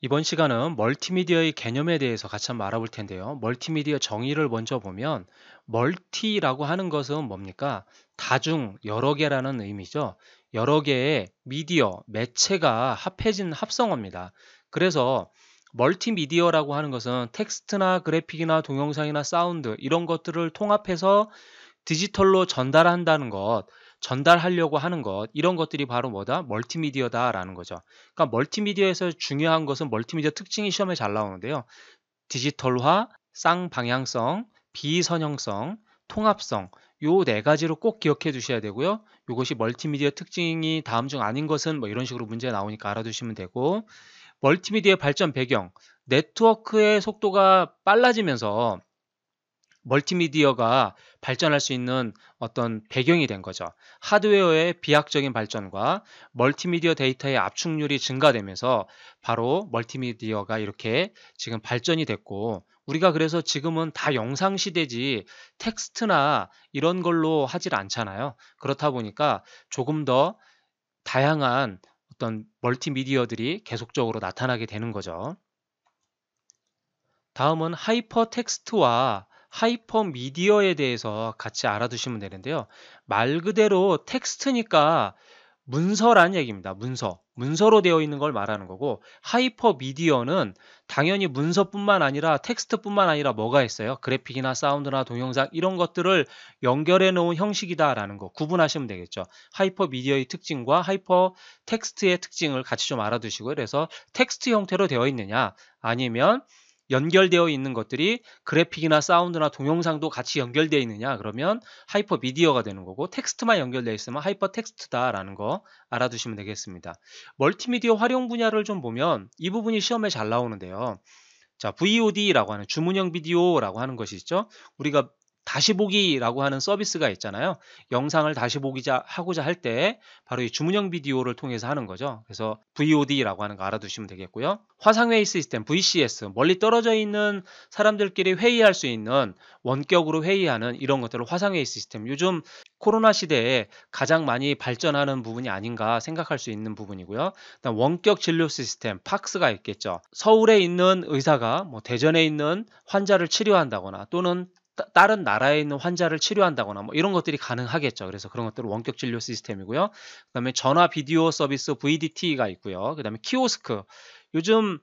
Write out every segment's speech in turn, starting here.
이번 시간은 멀티미디어의 개념에 대해서 같이 한번 알아볼 텐데요. 멀티미디어 정의를 먼저 보면 멀티라고 하는 것은 뭡니까? 다중 여러 개라는 의미죠. 여러 개의 미디어, 매체가 합해진 합성어입니다. 그래서 멀티미디어라고 하는 것은 텍스트나 그래픽이나 동영상이나 사운드 이런 것들을 통합해서 디지털로 전달한다는 것, 전달하려고 하는 것 이런 것들이 바로 뭐다 멀티미디어다라는 거죠. 그러니까 멀티미디어에서 중요한 것은 멀티미디어 특징이 시험에 잘 나오는데요. 디지털화, 쌍방향성, 비선형성, 통합성 요 네 가지로 꼭 기억해 두셔야 되고요. 이것이 멀티미디어 특징이 다음 중 아닌 것은 뭐 이런 식으로 문제 나오니까 알아두시면 되고 멀티미디어의 발전 배경 네트워크의 속도가 빨라지면서 멀티미디어가 발전할 수 있는 어떤 배경이 된 거죠. 하드웨어의 비약적인 발전과 멀티미디어 데이터의 압축률이 증가되면서 바로 멀티미디어가 이렇게 지금 발전이 됐고 우리가 그래서 지금은 다 영상 시대지 텍스트나 이런 걸로 하질 않잖아요. 그렇다 보니까 조금 더 다양한 어떤 멀티미디어들이 계속적으로 나타나게 되는 거죠. 다음은 하이퍼 텍스트와 하이퍼 미디어에 대해서 같이 알아두시면 되는데요. 말 그대로 텍스트니까 문서란 얘기입니다. 문서. 문서로 되어 있는 걸 말하는 거고 하이퍼 미디어는 당연히 문서뿐만 아니라 텍스트뿐만 아니라 뭐가 있어요? 그래픽이나 사운드나 동영상 이런 것들을 연결해 놓은 형식이다라는 거 구분하시면 되겠죠. 하이퍼 미디어의 특징과 하이퍼 텍스트의 특징을 같이 좀 알아두시고 그래서 텍스트 형태로 되어 있느냐 아니면 연결되어 있는 것들이 그래픽이나 사운드나 동영상도 같이 연결되어 있느냐 그러면 하이퍼 미디어가 되는 거고 텍스트만 연결되어 있으면 하이퍼 텍스트다라는 거 알아두시면 되겠습니다. 멀티미디어 활용 분야를 좀 보면 이 부분이 시험에 잘 나오는데요. 자, VOD라고 하는 주문형 비디오라고 하는 것이 있죠. 우리가 다시 보기라고 하는 서비스가 있잖아요. 영상을 다시 보기자 하고자 할 때 바로 이 주문형 비디오를 통해서 하는 거죠. 그래서 VOD라고 하는 거 알아두시면 되겠고요. 화상 회의 시스템 VCS 멀리 떨어져 있는 사람들끼리 회의할 수 있는 원격으로 회의하는 이런 것들을 화상 회의 시스템 요즘 코로나 시대에 가장 많이 발전하는 부분이 아닌가 생각할 수 있는 부분이고요. 일단 원격 진료 시스템 팍스가 있겠죠. 서울에 있는 의사가 뭐 대전에 있는 환자를 치료한다거나 또는 다른 나라에 있는 환자를 치료한다거나 뭐 이런 것들이 가능하겠죠. 그래서 그런 것들은 원격 진료 시스템이고요. 그다음에 전화 비디오 서비스 VDT가 있고요. 그다음에 키오스크. 요즘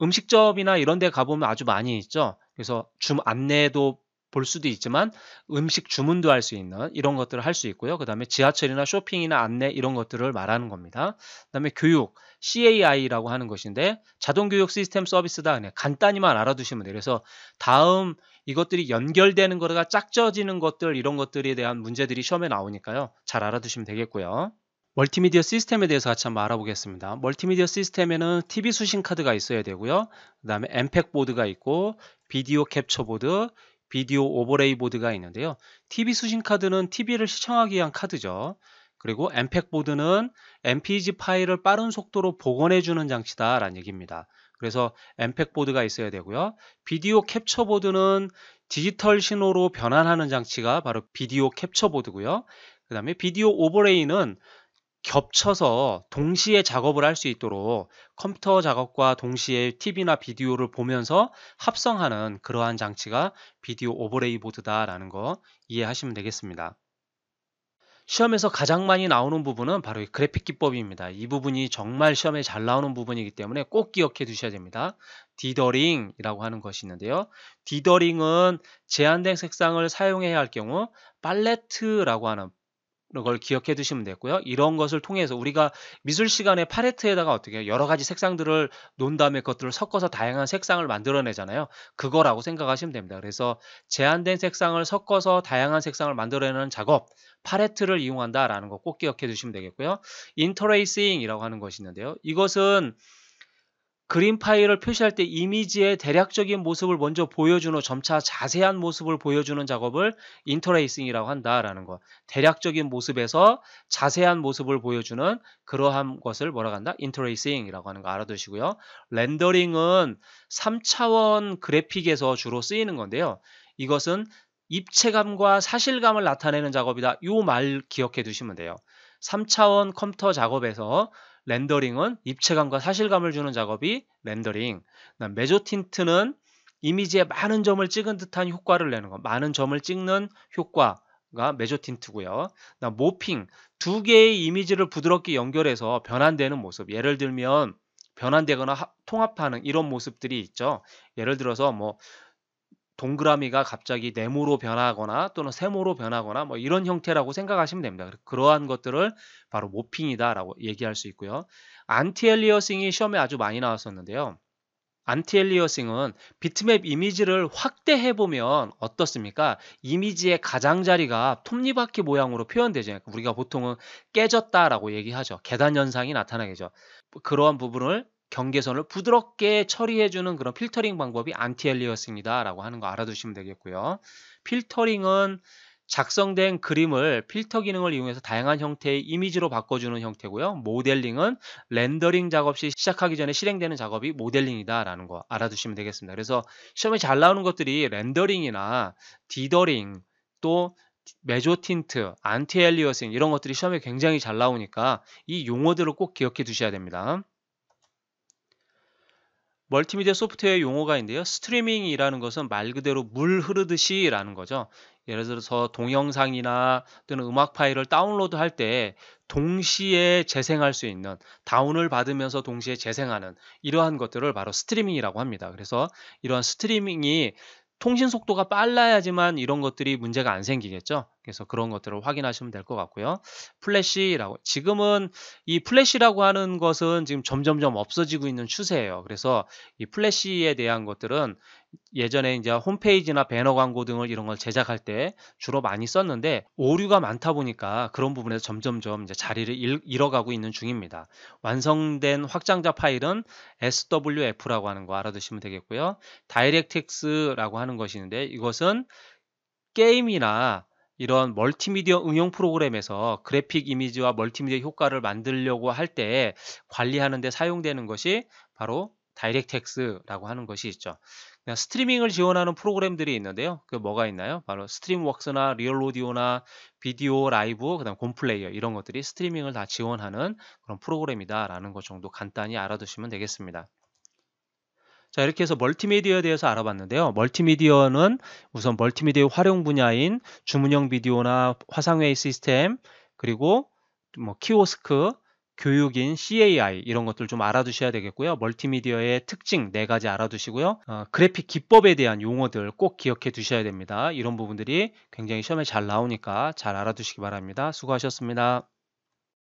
음식점이나 이런 데 가보면 아주 많이 있죠. 그래서 줌 안내도 볼 수도 있지만 음식 주문도 할 수 있는 이런 것들을 할 수 있고요. 그 다음에 지하철이나 쇼핑이나 안내 이런 것들을 말하는 겁니다. 그 다음에 교육, CAI라고 하는 것인데 자동교육 시스템 서비스다. 그냥 간단히만 알아두시면 돼요. 그래서 다음 이것들이 연결되는 거가 짝져지는 것들 이런 것들에 대한 문제들이 시험에 나오니까요. 잘 알아두시면 되겠고요. 멀티미디어 시스템에 대해서 같이 한번 알아보겠습니다. 멀티미디어 시스템에는 TV 수신 카드가 있어야 되고요. 그 다음에 m p e 팩 보드가 있고 비디오 캡처 보드, 비디오 오버레이 보드가 있는데요. TV 수신 카드는 TV를 시청하기 위한 카드죠. 그리고 MPEG 보드는 m p g 파일을 빠른 속도로 복원해주는 장치다라는 얘기입니다. 그래서 MPEG 보드가 있어야 되고요. 비디오 캡처 보드는 디지털 신호로 변환하는 장치가 바로 비디오 캡처 보드고요. 그 다음에 비디오 오버레이는 겹쳐서 동시에 작업을 할 수 있도록 컴퓨터 작업과 동시에 TV나 비디오를 보면서 합성하는 그러한 장치가 비디오 오버레이 보드다라는 거 이해하시면 되겠습니다. 시험에서 가장 많이 나오는 부분은 바로 이 그래픽 기법입니다. 이 부분이 정말 시험에 잘 나오는 부분이기 때문에 꼭 기억해 두셔야 됩니다. 디더링이라고 하는 것이 있는데요. 디더링은 제한된 색상을 사용해야 할 경우 팔레트라고 하는 걸 기억해 두시면 되고요. 이런 것을 통해서 우리가 미술 시간에 팔레트에다가 어떻게 여러 가지 색상들을 논 다음에 그것들을 섞어서 다양한 색상을 만들어내잖아요. 그거라고 생각하시면 됩니다. 그래서 제한된 색상을 섞어서 다양한 색상을 만들어내는 작업, 팔레트를 이용한다라는 거 꼭 기억해 두시면 되겠고요. 인터레이싱이라고 하는 것이 있는데요. 이것은 그림 파일을 표시할 때 이미지의 대략적인 모습을 먼저 보여주는 점차 자세한 모습을 보여주는 작업을 인터레이싱이라고 한다라는 것. 대략적인 모습에서 자세한 모습을 보여주는 그러한 것을 뭐라고 한다? 인터레이싱이라고 하는 거 알아두시고요. 렌더링은 3차원 그래픽에서 주로 쓰이는 건데요. 이것은 입체감과 사실감을 나타내는 작업이다. 요 말 기억해 두시면 돼요. 3차원 컴퓨터 작업에서 렌더링은 입체감과 사실감을 주는 작업이 렌더링. 메조 틴트는 이미지에 많은 점을 찍은 듯한 효과를 내는 것. 많은 점을 찍는 효과가 메조 틴트고요. 모핑. 두 개의 이미지를 부드럽게 연결해서 변환되는 모습. 예를 들면 변환되거나 하, 통합하는 이런 모습들이 있죠. 예를 들어서 뭐 동그라미가 갑자기 네모로 변하거나 또는 세모로 변하거나 뭐 이런 형태라고 생각하시면 됩니다. 그러한 것들을 바로 모핑이다라고 얘기할 수 있고요. 안티엘리어싱이 시험에 아주 많이 나왔었는데요. 안티엘리어싱은 비트맵 이미지를 확대해보면 어떻습니까? 이미지의 가장자리가 톱니바퀴 모양으로 표현되죠. 그러니까 우리가 보통은 깨졌다라고 얘기하죠. 계단 현상이 나타나겠죠. 그러한 부분을 경계선을 부드럽게 처리해주는 그런 필터링 방법이 안티엘리어스입니다라고 하는 거 알아두시면 되겠고요. 필터링은 작성된 그림을 필터 기능을 이용해서 다양한 형태의 이미지로 바꿔주는 형태고요. 모델링은 렌더링 작업 시 시작하기 전에 실행되는 작업이 모델링이다라는 거 알아두시면 되겠습니다. 그래서 시험에 잘 나오는 것들이 렌더링이나 디더링 또 메조틴트, 안티엘리어싱 이런 것들이 시험에 굉장히 잘 나오니까 이 용어들을 꼭 기억해 두셔야 됩니다. 멀티미디어 소프트웨어 용어가인데요. 스트리밍이라는 것은 말 그대로 물 흐르듯이 라는 거죠. 예를 들어서 동영상이나 또는 음악 파일을 다운로드 할 때 동시에 재생할 수 있는 다운을 받으면서 동시에 재생하는 이러한 것들을 바로 스트리밍이라고 합니다. 그래서 이러한 스트리밍이 통신 속도가 빨라야지만 이런 것들이 문제가 안 생기겠죠. 그래서 그런 것들을 확인하시면 될 것 같고요. 플래시라고 지금은 이 플래시라고 하는 것은 지금 점점점 없어지고 있는 추세예요. 그래서 이 플래시에 대한 것들은 예전에 이제 홈페이지나 배너 광고 등을 이런 걸 제작할 때 주로 많이 썼는데 오류가 많다 보니까 그런 부분에서 점점점 이제 자리를 잃, 어가고 있는 중입니다. 완성된 확장자 파일은 SWF라고 하는 거 알아두시면 되겠고요. DirectX라고 하는 것이 있는데 이것은 게임이나 이런 멀티미디어 응용 프로그램에서 그래픽 이미지와 멀티미디어 효과를 만들려고 할 때 관리하는 데 사용되는 것이 바로 다이렉텍스라고 하는 것이 있죠. 스트리밍을 지원하는 프로그램들이 있는데요. 그 뭐가 있나요? 바로 스트림웍스나 리얼오디오나 비디오 라이브, 그다음 곰플레이어 이런 것들이 스트리밍을 다 지원하는 그런 프로그램이다라는 것 정도 간단히 알아두시면 되겠습니다. 자, 이렇게 해서 멀티미디어에 대해서 알아봤는데요. 멀티미디어는 우선 멀티미디어 활용 분야인 주문형 비디오나 화상회의 시스템, 그리고 뭐 키오스크, 교육인 CAI 이런 것들 좀 알아두셔야 되겠고요. 멀티미디어의 특징 네 가지 알아두시고요. 어, 그래픽 기법에 대한 용어들 꼭 기억해 두셔야 됩니다. 이런 부분들이 굉장히 시험에 잘 나오니까 잘 알아두시기 바랍니다. 수고하셨습니다.